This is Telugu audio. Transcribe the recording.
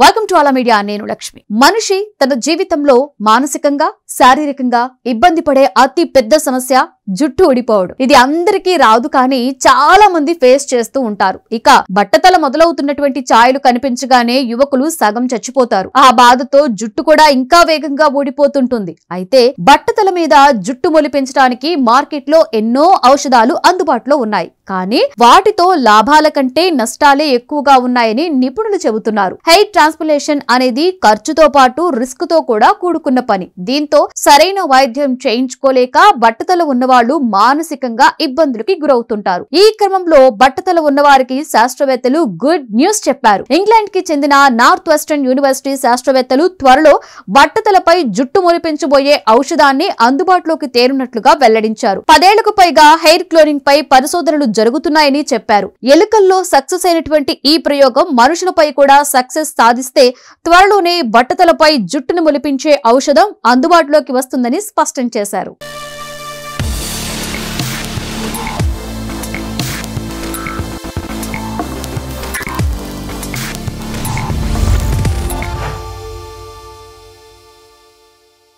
వెల్కమ్ టు అలా మీడియా నేను లక్ష్మి మనిషి తన జీవితంలో మానసికంగా శారీరకంగా ఇబ్బంది పడే అతి పెద్ద సమస్య జుట్టు ఊడిపోవడం ఇది అందరికీ రాదు కానీ చాలా మంది ఫేస్ చేస్తూ ఉంటారు ఇక బట్టతల మొదలవుతున్నటువంటి ఛాయలు కనిపించగానే యువకులు సగం చచ్చిపోతారు ఆ బాధతో జుట్టు కూడా ఇంకా వేగంగా ఊడిపోతుంటుంది అయితే బట్టతల మీద జుట్టు మొలిపించడానికి మార్కెట్ లో ఎన్నో ఔషధాలు అందుబాటులో ఉన్నాయి కానీ వాటితో లాభాల కంటే నష్టాలే ఎక్కువగా ఉన్నాయని నిపుణులు చెబుతున్నారు హెయిర్ ట్రాన్స్ప్లేషన్ అనేది ఖర్చుతో పాటు రిస్క్ తో కూడా కూడుకున్న పని దీంతో సరైన వైద్యం చేయించుకోలేక బట్టతలు ఉన్నవారు వాళ్ళు మానసికంగా ఇబ్బందులకి గురవుతుంటారు ఈ క్రమంలో బట్టతల ఉన్నవారికి శాస్త్రవేత్తలు గుడ్ న్యూస్ చెప్పారు ఇంగ్లాండ్ కి చెందిన నార్త్ వెస్టర్న్ యూనివర్సిటీ శాస్త్రవేత్తలు త్వరలో బట్టతలపై జుట్టు మురిపించబోయే ఔషధాన్ని అందుబాటులోకి తేరున్నట్లుగా వెల్లడించారు పదేళ్లకు పైగా హెయిర్ క్లోనింగ్ పై పరిశోధనలు జరుగుతున్నాయని చెప్పారు ఎలుకల్లో సక్సెస్ అయినటువంటి ఈ ప్రయోగం మనుషులపై కూడా సక్సెస్ సాధిస్తే త్వరలోనే బట్టతలపై జుట్టును ములిపించే ఔషధం అందుబాటులోకి వస్తుందని స్పష్టం చేశారు